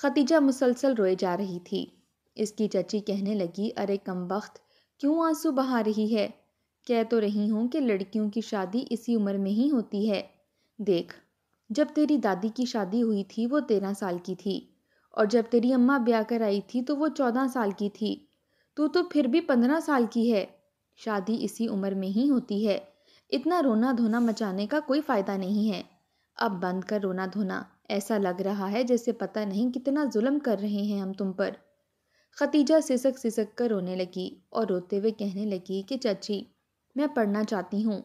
Khadija मुसलसल रोए जा रही थी इसकी चची कहने लगी अरे कम वक्त क्यों आंसू बहा रही है कह तो रही हूँ कि लड़कियों की शादी इसी उम्र में ही होती है देख जब तेरी दादी की शादी हुई थी वो तेरह साल की थी और जब तेरी अम्मा ब्याह कर आई थी तो वो चौदह साल की थी तू तो फिर भी पंद्रह साल की है शादी इसी उम्र में ही होती है इतना रोना धोना मचाने का कोई फ़ायदा नहीं है अब बंद कर रोना धोना ऐसा लग रहा है जैसे पता नहीं कितना जुल्म कर रहे हैं हम तुम पर खतीजा सिसक सिसक कर रोने लगी और रोते हुए कहने लगी कि चाची मैं पढ़ना चाहती हूँ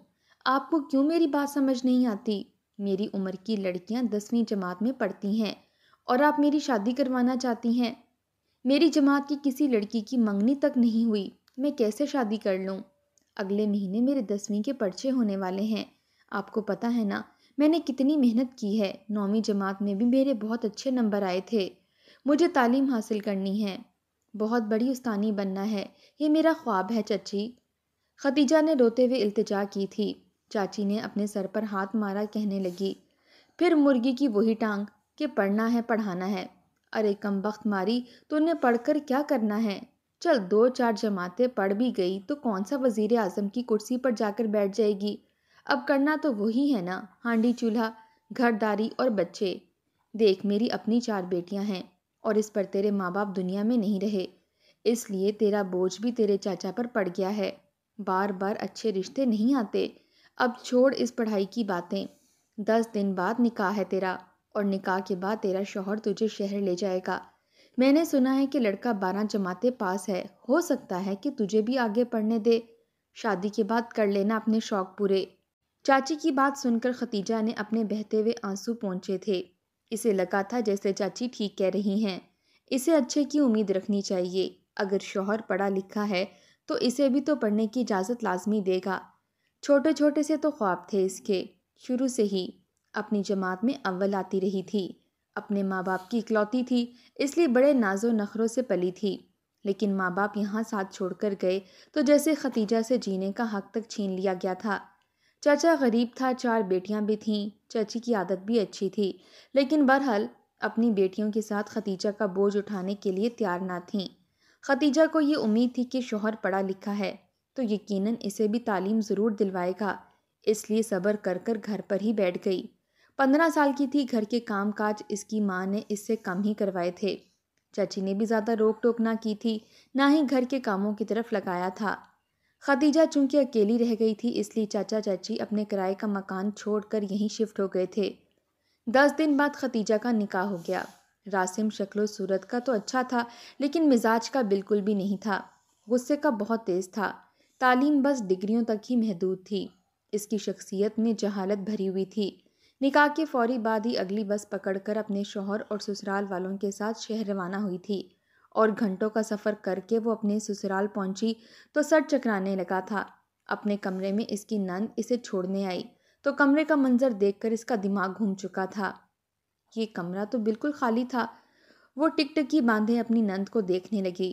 आपको क्यों मेरी बात समझ नहीं आती मेरी उम्र की लड़कियाँ दसवीं जमात में पढ़ती हैं और आप मेरी शादी करवाना चाहती हैं मेरी जमात की किसी लड़की की मंगनी तक नहीं हुई मैं कैसे शादी कर लूँ अगले महीने मेरे दसवीं के पर्चे होने वाले हैं आपको पता है ना मैंने कितनी मेहनत की है नौवीं जमात में भी मेरे बहुत अच्छे नंबर आए थे मुझे तालीम हासिल करनी है बहुत बड़ी उस्तानी बनना है ये मेरा ख्वाब है चची खदीजा ने रोते हुए इल्तजा की थी चाची ने अपने सर पर हाथ मारा कहने लगी फिर मुर्गी की वही टांग के पढ़ना है पढ़ाना है अरे कम वक्त मारी तो उन्हें पढ़कर क्या करना है चल दो चार जमातें पढ़ भी गई तो कौन सा वज़ी अजम की कुर्सी पर जाकर बैठ जाएगी अब करना तो वही है ना हांडी चूल्हा घरदारी और बच्चे देख मेरी अपनी चार बेटियां हैं और इस पर तेरे माँ बाप दुनिया में नहीं रहे इसलिए तेरा बोझ भी तेरे चाचा पर पड़ गया है बार बार अच्छे रिश्ते नहीं आते अब छोड़ इस पढ़ाई की बातें दस दिन बाद निकाह है तेरा और निकाह के बाद तेरा शोहर तुझे शहर ले जाएगा मैंने सुना है कि लड़का बारह जमाते पास है हो सकता है कि तुझे भी आगे पढ़ने दे शादी के बाद कर लेना अपने शौक़ पूरे चाची की बात सुनकर खतीजा ने अपने बहते हुए आंसू पहुंचे थे इसे लगा था जैसे चाची ठीक कह रही हैं इसे अच्छे की उम्मीद रखनी चाहिए अगर शोहर पढ़ा लिखा है तो इसे भी तो पढ़ने की इजाज़त लाजमी देगा छोटे छोटे से तो ख्वाब थे इसके शुरू से ही अपनी जमात में अव्वल आती रही थी अपने माँ बाप की इकलौती थी इसलिए बड़े नाजो नखरों से पली थी लेकिन माँ बाप यहाँ साथ छोड़कर गए तो जैसे खतीजा से जीने का हक तक छीन लिया गया था चाचा गरीब था चार बेटियां भी थीं चाची की आदत भी अच्छी थी लेकिन बहरहाल अपनी बेटियों के साथ खतीजा का बोझ उठाने के लिए तैयार ना थीं खतीजा को ये उम्मीद थी कि शोहर पढ़ा लिखा है तो यकीनन इसे भी तालीम ज़रूर दिलवाएगा इसलिए सब्र कर कर घर पर ही बैठ गई पंद्रह साल की थी घर के काम काज इसकी माँ ने इससे कम ही करवाए थे चाची ने भी ज़्यादा रोक टोक ना की थी ना ही घर के कामों की तरफ लगाया था खदीजा चूंकि अकेली रह गई थी इसलिए चाचा चाची अपने किराए का मकान छोड़कर यहीं शिफ्ट हो गए थे दस दिन बाद खदीजा का निकाह हो गया रासिम शक्लो सूरत का तो अच्छा था लेकिन मिजाज का बिल्कुल भी नहीं था गुस्से का बहुत तेज़ था तालीम बस डिग्रियों तक ही महदूद थी इसकी शख्सियत में जहालत भरी हुई थी निकाह के फौरी बाद ही अगली बस पकड़कर अपने शोहर और ससुराल वालों के साथ शहर रवाना हुई थी और घंटों का सफ़र करके वो अपने ससुराल पहुंची तो सर चकराने लगा था अपने कमरे में इसकी नंद इसे छोड़ने आई तो कमरे का मंजर देखकर इसका दिमाग घूम चुका था ये कमरा तो बिल्कुल खाली था वो टिकटकी बांधे अपनी नंद को देखने लगी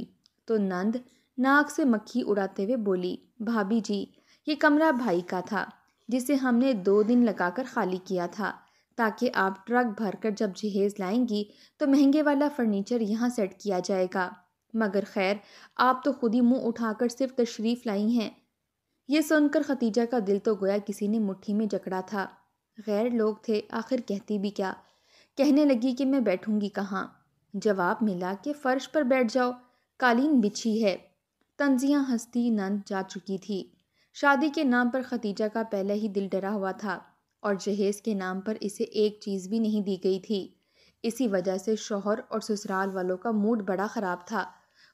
तो नंद नाक से मक्खी उड़ाते हुए बोली भाभी जी ये कमरा भाई का था जिसे हमने दो दिन लगाकर खाली किया था ताकि आप ट्रक भरकर जब जहेज़ लाएंगी तो महंगे वाला फ़र्नीचर यहाँ सेट किया जाएगा मगर खैर आप तो खुद ही मुंह उठाकर सिर्फ तशरीफ़ लाई हैं ये सुनकर खतीजा का दिल तो गोया किसी ने मुट्ठी में जकड़ा था गैर लोग थे आखिर कहती भी क्या कहने लगी कि मैं बैठूंगी कहाँ जवाब मिला कि फ़र्श पर बैठ जाओ कालीन बिछी है तंज़ियाँ हंसती नंद जा चुकी थी शादी के नाम पर खतीजा का पहले ही दिल डरा हुआ था और जहेज़ के नाम पर इसे एक चीज़ भी नहीं दी गई थी इसी वजह से शोहर और ससुराल वालों का मूड बड़ा ख़राब था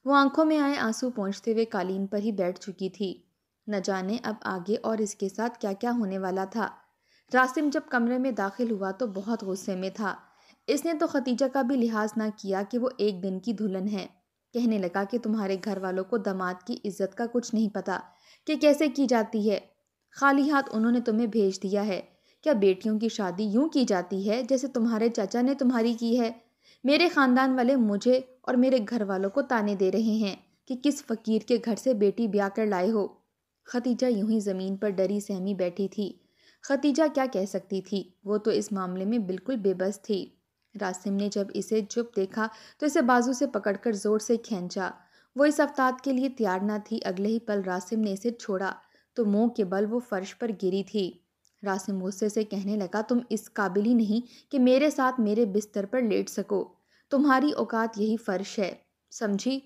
वो आंखों में आए आंसू पहुँचते हुए कालीन पर ही बैठ चुकी थी न जाने अब आगे और इसके साथ क्या क्या होने वाला था रासिम जब कमरे में दाखिल हुआ तो बहुत गुस्से में था इसने तो खतीजा का भी लिहाज ना किया कि वो एक दिन की दुल्हन है कहने लगा कि तुम्हारे घर वालों को दमाद की इज्जत का कुछ नहीं पता कि कैसे की जाती है खाली हाथ उन्होंने तुम्हें भेज दिया है क्या बेटियों की शादी यूं की जाती है जैसे तुम्हारे चाचा ने तुम्हारी की है मेरे ख़ानदान वाले मुझे और मेरे घर वालों को ताने दे रहे हैं कि किस फ़कीर के घर से बेटी ब्याह कर लाए हो खतीजा यूं ही ज़मीन पर डरी सहमी बैठी थी खतीजा क्या कह सकती थी वो तो इस मामले में बिल्कुल बेबस थी रासिम ने जब इसे चुप देखा तो इसे बाजू से पकड़कर ज़ोर से खींचा वो इस अफ्ताद के लिए तैयार ना थी अगले ही पल रासिम ने इसे छोड़ा तो मुंह के बल वो फर्श पर गिरी थी गुस्से से कहने लगा तुम इस काबिल ही नहीं कि मेरे साथ मेरे बिस्तर पर लेट सको तुम्हारी औकात यही फ़र्श है समझी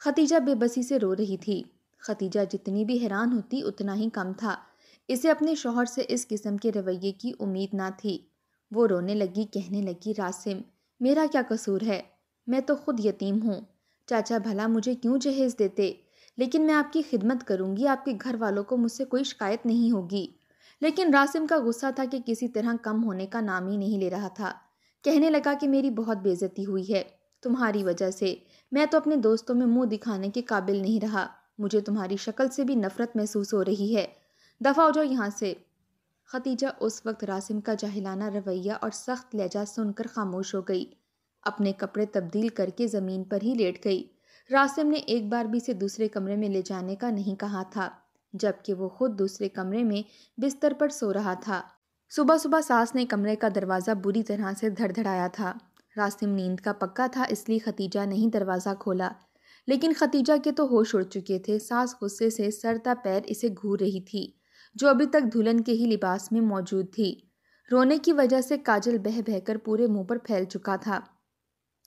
खतीजा बेबसी से रो रही थी खतीजा जितनी भी हैरान होती उतना ही कम था इसे अपने शोहर से इस किस्म के रवैये की उम्मीद ना थी वो रोने लगी कहने लगी रासिम मेरा क्या कसूर है मैं तो खुद यतीम हूँ चाचा भला मुझे क्यों जहेज़ देते लेकिन मैं आपकी खिदमत करूँगी आपके घर वालों को मुझसे कोई शिकायत नहीं होगी लेकिन रासिम का गुस्सा था कि किसी तरह कम होने का नाम ही नहीं ले रहा था कहने लगा कि मेरी बहुत बेजती हुई है तुम्हारी वजह से मैं तो अपने दोस्तों में मुंह दिखाने के काबिल नहीं रहा मुझे तुम्हारी शक्ल से भी नफरत महसूस हो रही है दफ़ा हो जाओ यहाँ से खतीजा उस वक्त रासिम का जाहिलाना रवैया और सख्त लहजा सुनकर खामोश हो गई अपने कपड़े तब्दील करके ज़मीन पर ही लेट गई रासिम ने एक बार भी इसे दूसरे कमरे में ले जाने का नहीं कहा था जबकि वो खुद दूसरे कमरे में बिस्तर पर सो रहा था सुबह सुबह सास ने कमरे का दरवाज़ा बुरी तरह से धड़धड़ाया था रासिम नींद का पक्का था इसलिए खतीजा नहीं दरवाज़ा खोला लेकिन खतीजा के तो होश उड़ चुके थे सास गुस्से से सरता पैर इसे घूर रही थी जो अभी तक दुल्हन के ही लिबास में मौजूद थी रोने की वजह से काजल बह बहकर पूरे मुंह पर फैल चुका था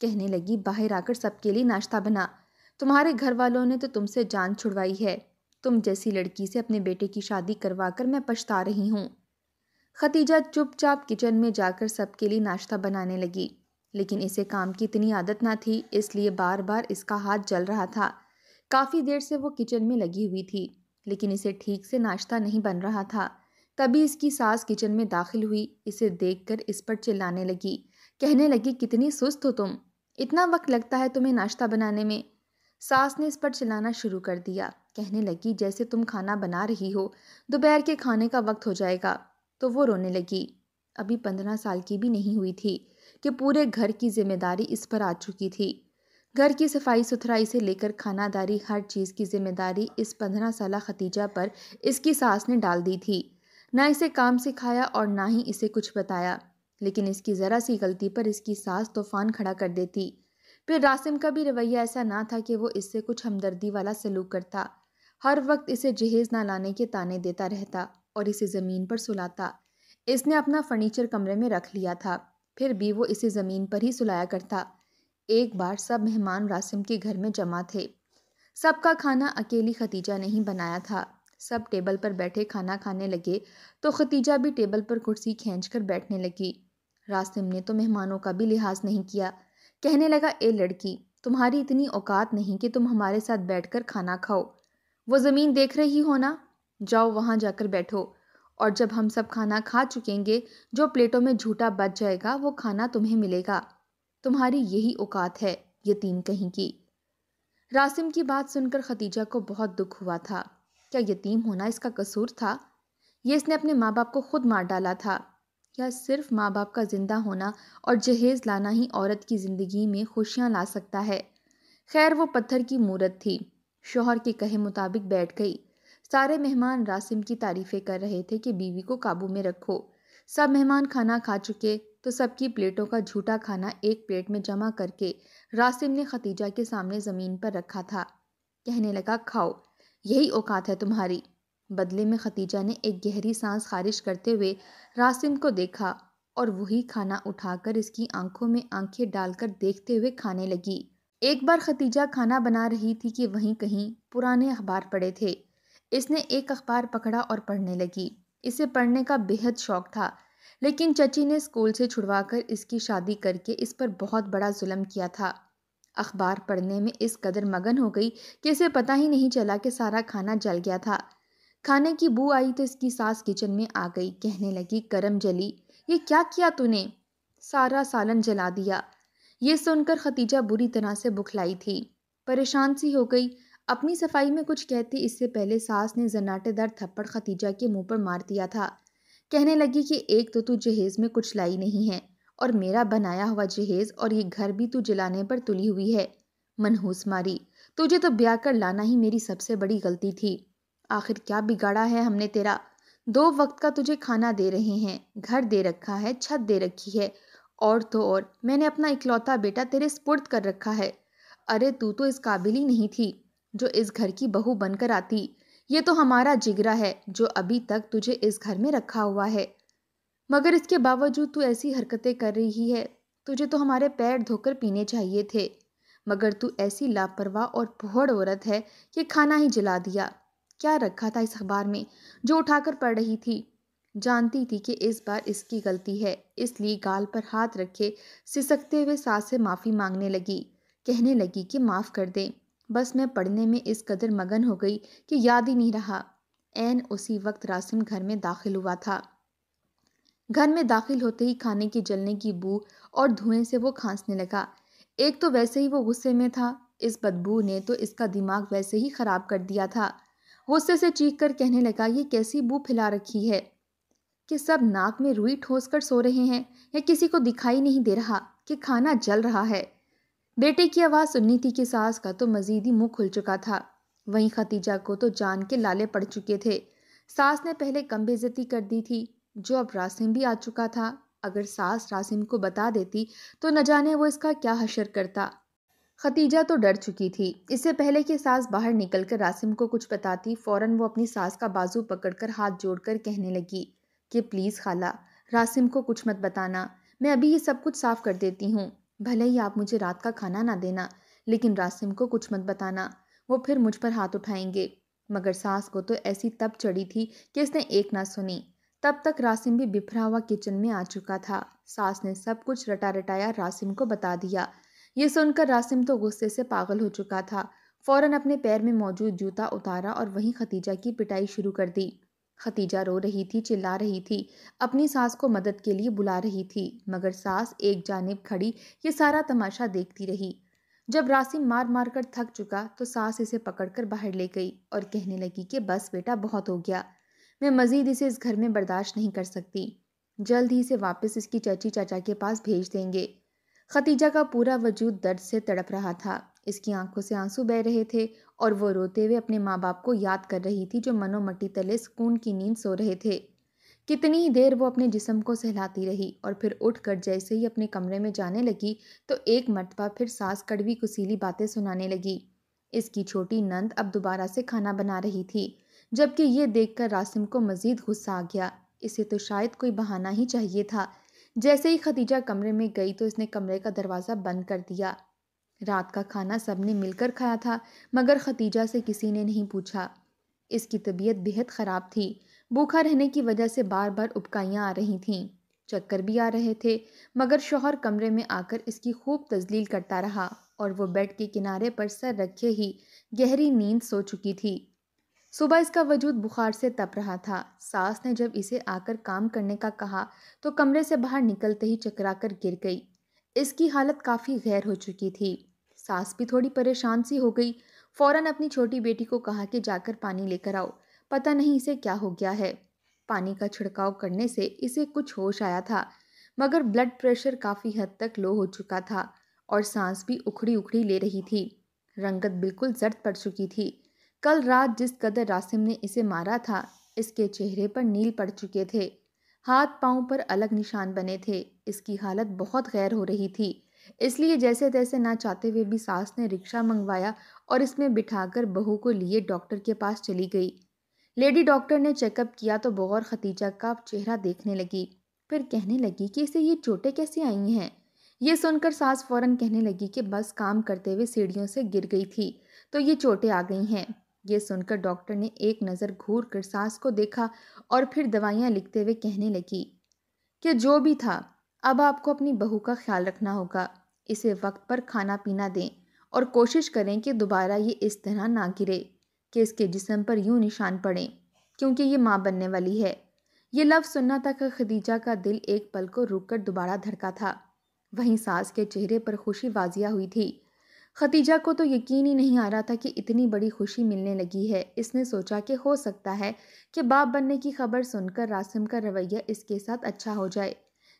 कहने लगी बाहर आकर सबके लिए नाश्ता बना तुम्हारे घर वालों ने तो तुमसे जान छुड़वाई है तुम जैसी लड़की से अपने बेटे की शादी करवा कर मैं पछता रही हूँ खतीजा चुपचाप किचन में जाकर सबके लिए नाश्ता बनाने लगी लेकिन इसे काम की इतनी आदत ना थी इसलिए बार बार इसका हाथ जल रहा था काफ़ी देर से वो किचन में लगी हुई थी लेकिन इसे ठीक से नाश्ता नहीं बन रहा था तभी इसकी सास किचन में दाखिल हुई इसे देखकर इस पर चिल्लाने लगी कहने लगी कितनी सुस्त हो तुम इतना वक्त लगता है तुम्हें नाश्ता बनाने में सास ने इस पर चिल्लाना शुरू कर दिया कहने लगी जैसे तुम खाना बना रही हो दोपहर के खाने का वक्त हो जाएगा तो वो रोने लगी अभी पंद्रह साल की भी नहीं हुई थी कि पूरे घर की जिम्मेदारी इस पर आ चुकी थी घर की सफाई सुथराई से लेकर खानादारी हर चीज़ की जिम्मेदारी इस पंद्रह साल खतीजा पर इसकी सास ने डाल दी थी ना इसे काम सिखाया और ना ही इसे कुछ बताया लेकिन इसकी ज़रा सी गलती पर इसकी सास तूफान खड़ा कर देती फिर रासिम का भी रवैया ऐसा ना था कि वो इससे कुछ हमदर्दी वाला सलूक करता हर वक्त इसे जहेज ना लाने के ताने देता रहता और इसे ज़मीन पर सुलाता इसने अपना फर्नीचर कमरे में रख लिया था फिर भी वो इसे ज़मीन पर ही सुलाया करता एक बार सब मेहमान रासिम के घर में जमा थे सबका खाना अकेली खतीजा ने ही बनाया था सब टेबल पर बैठे खाना खाने लगे तो खतीजा भी टेबल पर कुर्सी खींच कर बैठने लगी रासिम ने तो मेहमानों का भी लिहाज नहीं किया कहने लगा ए लड़की तुम्हारी इतनी औकात नहीं कि तुम हमारे साथ बैठकर खाना खाओ वो ज़मीन देख रही हो ना जाओ वहाँ जाकर बैठो और जब हम सब खाना खा चुकेंगे जो प्लेटों में झूठा बच जाएगा वो खाना तुम्हें मिलेगा तुम्हारी यही औकात है यतीम कहीं की रासिम की बात सुनकर खतीजा को बहुत दुख हुआ था क्या यतीम होना इसका कसूर था ये इसने अपने माँ बाप को खुद मार डाला था या सिर्फ माँ बाप का ज़िंदा होना और जहेज़ लाना ही औरत की ज़िंदगी में खुशियाँ ला सकता है खैर वो पत्थर की मूरत थी शोहर के कहे मुताबिक बैठ गई सारे मेहमान रासिम की तारीफ़ें कर रहे थे कि बीवी को काबू में रखो सब मेहमान खाना खा चुके तो सबकी प्लेटों का झूठा खाना एक प्लेट में जमा करके रासिम ने खतीजा के सामने ज़मीन पर रखा था कहने लगा खाओ यही औकात है तुम्हारी बदले में खतीजा ने एक गहरी सांस खारिज करते हुए रासिम को देखा और वही खाना उठाकर इसकी आंखों में आंखें डालकर देखते हुए खाने लगी एक बार खतीजा खाना बना रही थी कि वहीं कहीं पुराने अखबार पड़े थे इसने एक अखबार पकड़ा और पढ़ने लगी इसे पढ़ने का बेहद शौक था लेकिन चची ने स्कूल से छुड़वाकर इसकी शादी करके इस पर बहुत बड़ा जुल्म किया था अखबार पढ़ने में इस कदर मगन हो गई कि इसे पता ही नहीं चला कि सारा खाना जल गया था खाने की बू आई तो इसकी सास किचन में आ गई कहने लगी करम जली ये क्या किया तूने सारा सालन जला दिया ये सुनकर खतीजा बुरी तरह से बुखलाई थी परेशान सी हो गई अपनी सफाई में कुछ कहती इससे पहले सास ने जन्नाटेदार थप्पड़ खतीजा के मुंह पर मार दिया था कहने लगी कि एक तो तू जहेज़ में कुछ लाई नहीं है और मेरा बनाया हुआ जहेज़ और ये घर भी तू जलाने पर तुली हुई है मनहूस मारी तुझे तो ब्याह कर लाना ही मेरी सबसे बड़ी गलती थी आखिर क्या बिगाड़ा है हमने तेरा दो वक्त का तुझे खाना दे रहे हैं घर दे रखा है छत दे रखी है और तो और मैंने अपना इकलौता बेटा तेरे स्पुर्द कर रखा है अरे तू तो इस काबिल ही नहीं थी जो इस घर की बहू बनकर आती ये तो हमारा जिगरा है जो अभी तक तुझे इस घर में रखा हुआ है मगर इसके बावजूद तू ऐसी हरकतें कर रही है तुझे तो हमारे पैर धोकर पीने चाहिए थे मगर तू ऐसी लापरवाह और पोहड़ औरत है कि खाना ही जला दिया क्या रखा था इस अखबार में जो उठाकर पढ़ रही थी जानती थी कि इस बार इसकी गलती है इसलिए गाल पर हाथ रखे सिसकते हुए सास से माफ़ी मांगने लगी कहने लगी कि माफ़ कर दें बस मैं पढ़ने में इस कदर मगन हो गई कि याद ही नहीं रहा एन उसी वक्त रासिम घर में दाखिल हुआ था घर में दाखिल होते ही खाने की जलने की बू और धुएं से वो खांसने लगा एक तो वैसे ही वो गुस्से में था इस बदबू ने तो इसका दिमाग वैसे ही ख़राब कर दिया था गुस्से से चीख कर कहने लगा ये कैसी बू फैला रखी है कि सब नाक में रुई ठोस कर सो रहे हैं या किसी को दिखाई नहीं दे रहा कि खाना जल रहा है बेटे की आवाज़ सुननी थी कि सास का तो मजीद ही मुँह खुल चुका था वहीं खतीजा को तो जान के लाले पड़ चुके थे सास ने पहले कम बेजती कर दी थी जो अब रासिम भी आ चुका था अगर सास रासिम को बता देती तो न जाने वो इसका क्या हशर करता खतीजा तो डर चुकी थी इससे पहले कि सास बाहर निकलकर रासिम को कुछ बताती फौरन वो अपनी सास का बाजू पकड़कर हाथ जोड़कर कहने लगी कि प्लीज़ खाला रासिम को कुछ मत बताना मैं अभी ये सब कुछ साफ़ कर देती हूँ भले ही आप मुझे रात का खाना ना देना लेकिन रासिम को कुछ मत बताना वो फिर मुझ पर हाथ उठाएंगे मगर सास को तो ऐसी तब चढ़ी थी कि इसने एक ना सुनी तब तक रासिम भी बिफरा हुआ किचन में आ चुका था सास ने सब कुछ रटा रटाया रासिम को बता दिया ये सुनकर रासिम तो गुस्से से पागल हो चुका था फौरन अपने पैर में मौजूद जूता उतारा और वहीं खतीजा की पिटाई शुरू कर दी खतीजा रो रही थी चिल्ला रही थी अपनी सास को मदद के लिए बुला रही थी मगर सास एक जानब खड़ी ये सारा तमाशा देखती रही जब रासिम मार मार कर थक चुका तो सास इसे पकड़कर बाहर ले गई और कहने लगी कि बस बेटा बहुत हो गया मैं मज़ीद इसे इस घर में बर्दाश्त नहीं कर सकती जल्द ही इसे वापस इसकी चाची चाचा के पास भेज देंगे खतीजा का पूरा वजूद दर्द से तड़प रहा था इसकी आंखों से आंसू बह रहे थे और वो रोते हुए अपने माँ बाप को याद कर रही थी जो मनोमटी तले सुकून की नींद सो रहे थे कितनी ही देर वो अपने जिसम को सहलाती रही और फिर उठकर जैसे ही अपने कमरे में जाने लगी तो एक मरतबा फिर सास कड़वी कुसीली बातें सुनाने लगी इसकी छोटी नंद अब दोबारा से खाना बना रही थी जबकि ये देखकर रासिम को मज़ीद गुस्सा आ गया इसे तो शायद कोई बहाना ही चाहिए था जैसे ही खदीजा कमरे में गई तो इसने कमरे का दरवाज़ा बंद कर दिया रात का खाना सबने मिलकर खाया था मगर खतीजा से किसी ने नहीं पूछा इसकी तबीयत बेहद ख़राब थी भूखा रहने की वजह से बार बार उपकाइयाँ आ रही थीं चक्कर भी आ रहे थे मगर शोहर कमरे में आकर इसकी खूब तजलील करता रहा और वो बेड के किनारे पर सर रखे ही गहरी नींद सो चुकी थी सुबह इसका वजूद बुखार से तप रहा था सास ने जब इसे आकर काम करने का कहा तो कमरे से बाहर निकलते ही चकराकर गिर गई इसकी हालत काफ़ी गैर हो चुकी थी सास भी थोड़ी परेशान सी हो गई फौरन अपनी छोटी बेटी को कहा कि जाकर पानी लेकर आओ पता नहीं इसे क्या हो गया है पानी का छिड़काव करने से इसे कुछ होश आया था मगर ब्लड प्रेशर काफ़ी हद तक लो हो चुका था और सांस भी उखड़ी उखड़ी ले रही थी रंगत बिल्कुल जर्द पड़ चुकी थी कल रात जिस कदर रासिम ने इसे मारा था इसके चेहरे पर नील पड़ चुके थे हाथ पाँव पर अलग निशान बने थे इसकी हालत बहुत गैर हो रही थी इसलिए जैसे तैसे ना चाहते हुए भी सास ने रिक्शा मंगवाया और इसमें बिठाकर बहू को लिए डॉक्टर के पास चली गई लेडी डॉक्टर ने चेकअप किया तो बगौर खतीजा का चेहरा देखने लगी फिर कहने लगी कि इसे ये चोटें कैसे आई हैं ये सुनकर सास फौरन कहने लगी कि बस काम करते हुए सीढ़ियों से गिर गई थी तो ये चोटें आ गई हैं ये सुनकर डॉक्टर ने एक नज़र घूर कर सास को देखा और फिर दवाइयाँ लिखते हुए कहने लगी कि जो भी था अब आपको अपनी बहू का ख्याल रखना होगा इसे वक्त पर खाना पीना दें और कोशिश करें कि दोबारा ये इस तरह ना गिरे कि इसके जिसम पर यूँ निशान पड़ें क्योंकि ये माँ बनने वाली है ये लफ्ज़ सुनना तक खदीजा का दिल एक पल को रुक कर दोबारा धड़का था वहीं सास के चेहरे पर खुशी वाजिया हुई थी खतीजा को तो यकीन ही नहीं आ रहा था कि इतनी बड़ी खुशी मिलने लगी है इसने सोचा कि हो सकता है कि बाप बनने की खबर सुनकर रासिम का रवैया इसके साथ अच्छा हो जाए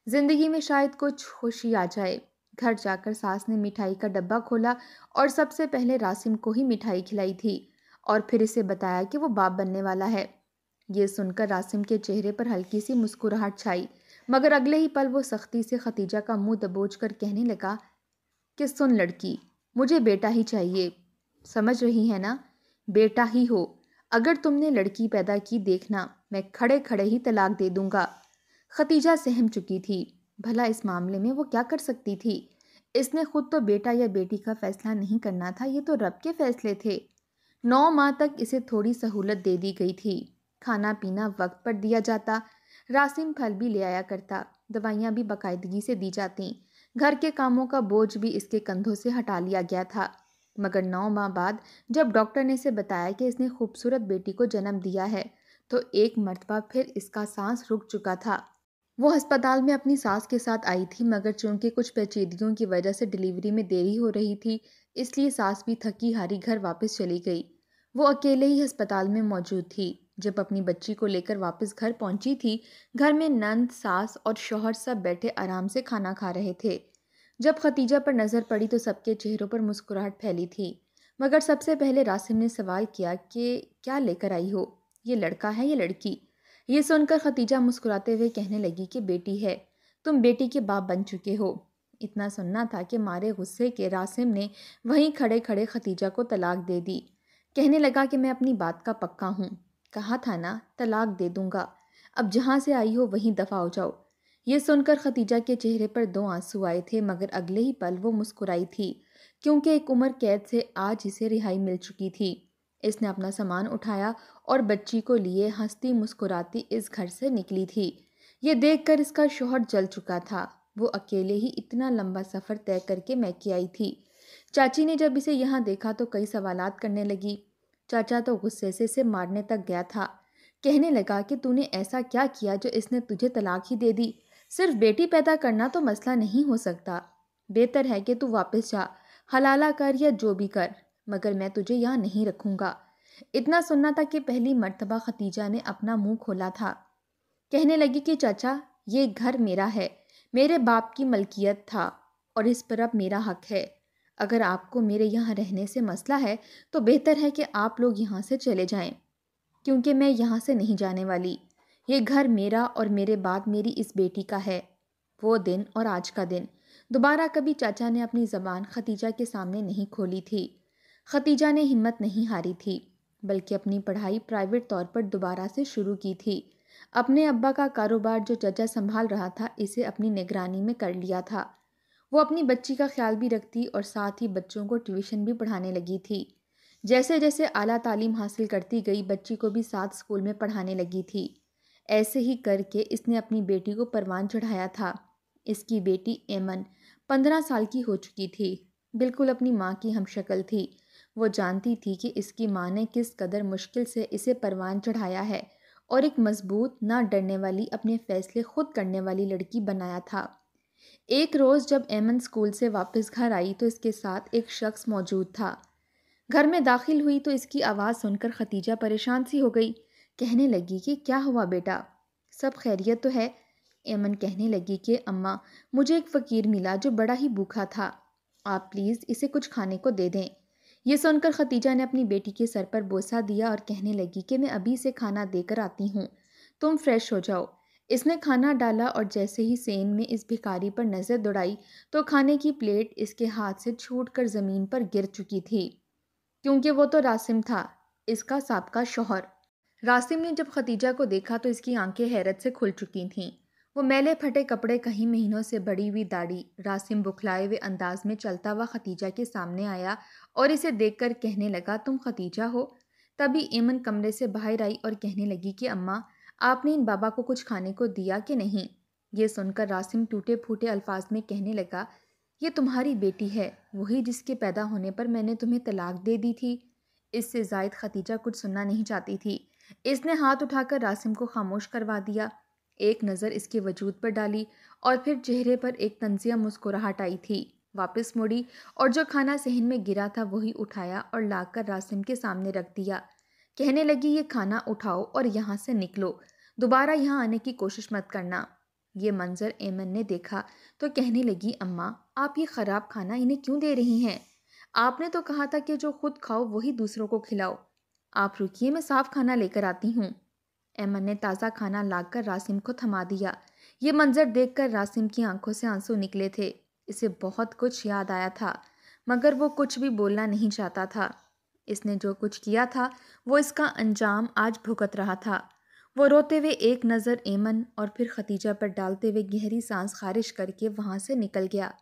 जिंदगी में शायद कुछ खुशी आ जाए घर जाकर सास ने मिठाई का डब्बा खोला और सबसे पहले रासिम को ही मिठाई खिलाई थी और फिर इसे बताया कि वो बाप बनने वाला है ये सुनकर रासिम के चेहरे पर हल्की सी मुस्कुराहट छाई मगर अगले ही पल वो सख्ती से खतीजा का मुंह दबोच कर कहने लगा कि सुन लड़की मुझे बेटा ही चाहिए समझ रही है ना बेटा ही हो अगर तुमने लड़की पैदा की देखना मैं खड़े खड़े ही तलाक दे दूंगा खतीजा सहम चुकी थी भला इस मामले में वो क्या कर सकती थी इसने खुद तो बेटा या बेटी का फैसला नहीं करना था ये तो रब के फैसले थे नौ माह तक इसे थोड़ी सहूलत दे दी गई थी खाना पीना वक्त पर दिया जाता रासिन फल भी ले आया करता दवाइयाँ भी बाकायदगी से दी जाती घर के कामों का बोझ भी इसके कंधों से हटा लिया गया था मगर नौ माह बाद जब डॉक्टर ने इसे बताया कि इसने खूबसूरत बेटी को जन्म दिया है तो एक मरतबा फिर इसका सांस रुक चुका था वो अस्पताल में अपनी सास के साथ आई थी मगर चूंकि कुछ पेचीदगियों की वजह से डिलीवरी में देरी हो रही थी इसलिए सास भी थकी हारी घर वापस चली गई वो अकेले ही अस्पताल में मौजूद थी जब अपनी बच्ची को लेकर वापस घर पहुंची थी घर में नंद सास और शोहर सब बैठे आराम से खाना खा रहे थे जब खतीजा पर नज़र पड़ी तो सबके चेहरों पर मुस्कुराहट फैली थी मगर सबसे पहले रासिम ने सवाल किया कि क्या लेकर आई हो ये लड़का है या लड़की ये सुनकर खतीजा मुस्कुराते हुए कहने लगी कि बेटी है तुम बेटी के बाप बन चुके हो इतना सुनना था कि मारे गुस्से के रासिम ने वहीं खड़े खड़े खतीजा को तलाक दे दी कहने लगा कि मैं अपनी बात का पक्का हूँ कहा था ना तलाक दे दूँगा अब जहाँ से आई हो वहीं दफा हो जाओ ये सुनकर खतीजा के चेहरे पर दो आंसू आए थे मगर अगले ही पल वो मुस्कुराई थी क्योंकि एक उम्र कैद से आज इसे रिहाई मिल चुकी थी इसने अपना सामान उठाया और बच्ची को लिए हंसती मुस्कुराती इस घर से निकली थी ये देखकर इसका शोहर जल चुका था वो अकेले ही इतना लंबा सफ़र तय करके मैके आई थी चाची ने जब इसे यहाँ देखा तो कई सवालात करने लगी चाचा तो गुस्से से इसे मारने तक गया था कहने लगा कि तूने ऐसा क्या किया जो इसने तुझे तलाक ही दे दी सिर्फ बेटी पैदा करना तो मसला नहीं हो सकता बेहतर है कि तू वापस जा हलाला कर या जो भी कर मगर मैं तुझे यहाँ नहीं रखूँगा इतना सुनना था कि पहली मरतबा खतीजा ने अपना मुंह खोला था कहने लगी कि चाचा ये घर मेरा है मेरे बाप की मलकियत था और इस पर अब मेरा हक है अगर आपको मेरे यहाँ रहने से मसला है तो बेहतर है कि आप लोग यहाँ से चले जाएं क्योंकि मैं यहाँ से नहीं जाने वाली ये घर मेरा और मेरे बाद मेरी इस बेटी का है वो दिन और आज का दिन दोबारा कभी चाचा ने अपनी ज़बान खतीजा के सामने नहीं खोली थी खतीजा ने हिम्मत नहीं हारी थी बल्कि अपनी पढ़ाई प्राइवेट तौर पर दोबारा से शुरू की थी अपने अब्बा का कारोबार जो चचा संभाल रहा था इसे अपनी निगरानी में कर लिया था वो अपनी बच्ची का ख्याल भी रखती और साथ ही बच्चों को ट्यूशन भी पढ़ाने लगी थी जैसे जैसे आला तालीम हासिल करती गई बच्ची को भी साथ स्कूल में पढ़ाने लगी थी ऐसे ही करके इसने अपनी बेटी को परवान चढ़ाया था इसकी बेटी एमन पंद्रह साल की हो चुकी थी बिल्कुल अपनी माँ की हम थी वो जानती थी कि इसकी माँ ने किस कदर मुश्किल से इसे परवान चढ़ाया है और एक मजबूत ना डरने वाली अपने फैसले खुद करने वाली लड़की बनाया था एक रोज़ जब एमन स्कूल से वापस घर आई तो इसके साथ एक शख्स मौजूद था घर में दाखिल हुई तो इसकी आवाज़ सुनकर खतीजा परेशान सी हो गई कहने लगी कि क्या हुआ बेटा सब खैरियत तो है एमन कहने लगी कि अम्मा मुझे एक फ़कीर मिला जो बड़ा ही भूखा था आप प्लीज़ इसे कुछ खाने को दे दें ये सुनकर खतीजा ने अपनी बेटी के सर पर बोसा दिया और कहने लगी कि मैं अभी से खाना देकर आती हूँ तुम फ्रेश हो जाओ इसने खाना डाला और जैसे ही सेन में इस भिखारी पर नज़र दौड़ाई तो खाने की प्लेट इसके हाथ से छूट कर ज़मीन पर गिर चुकी थी क्योंकि वो तो रासिम था इसका सबका शोहर रासिम ने जब खतीजा को देखा तो इसकी आंखें हैरत से खुल चुकी थीं वो मैले फटे कपड़े कहीं महीनों से बड़ी हुई दाढ़ी रासिम बुखलाए हुए अंदाज में चलता हुआ खतीजा के सामने आया और इसे देखकर कहने लगा तुम खतीजा हो तभी ऐमन कमरे से बाहर आई और कहने लगी कि अम्मा आपने इन बाबा को कुछ खाने को दिया कि नहीं ये सुनकर रासिम टूटे फूटे अल्फाज में कहने लगा ये तुम्हारी बेटी है वही जिसके पैदा होने पर मैंने तुम्हें तलाक दे दी थी इससे जायद खतीजा कुछ सुनना नहीं चाहती थी इसने हाथ उठाकर रासिम को खामोश करवा दिया एक नज़र इसके वजूद पर डाली और फिर चेहरे पर एक तंजिया मुस्कुराहट आई थी वापस मुड़ी और जो खाना सहन में गिरा था वही उठाया और लाकर रासिम के सामने रख दिया कहने लगी ये खाना उठाओ और यहाँ से निकलो दोबारा यहाँ आने की कोशिश मत करना ये मंजर एमन ने देखा तो कहने लगी अम्मा आप ये ख़राब खाना इन्हें क्यों दे रही हैं आपने तो कहा था कि जो खुद खाओ वही दूसरों को खिलाओ आप रुकिए मैं साफ खाना लेकर आती हूँ ऐमन ने ताज़ा खाना लाकर रासिम को थमा दिया ये मंजर देखकर रासिम की आंखों से आंसू निकले थे इसे बहुत कुछ याद आया था मगर वो कुछ भी बोलना नहीं चाहता था इसने जो कुछ किया था वो इसका अंजाम आज भुगत रहा था वो रोते हुए एक नज़र ऐमन और फिर खतीजा पर डालते हुए गहरी सांस खारिज करके वहाँ से निकल गया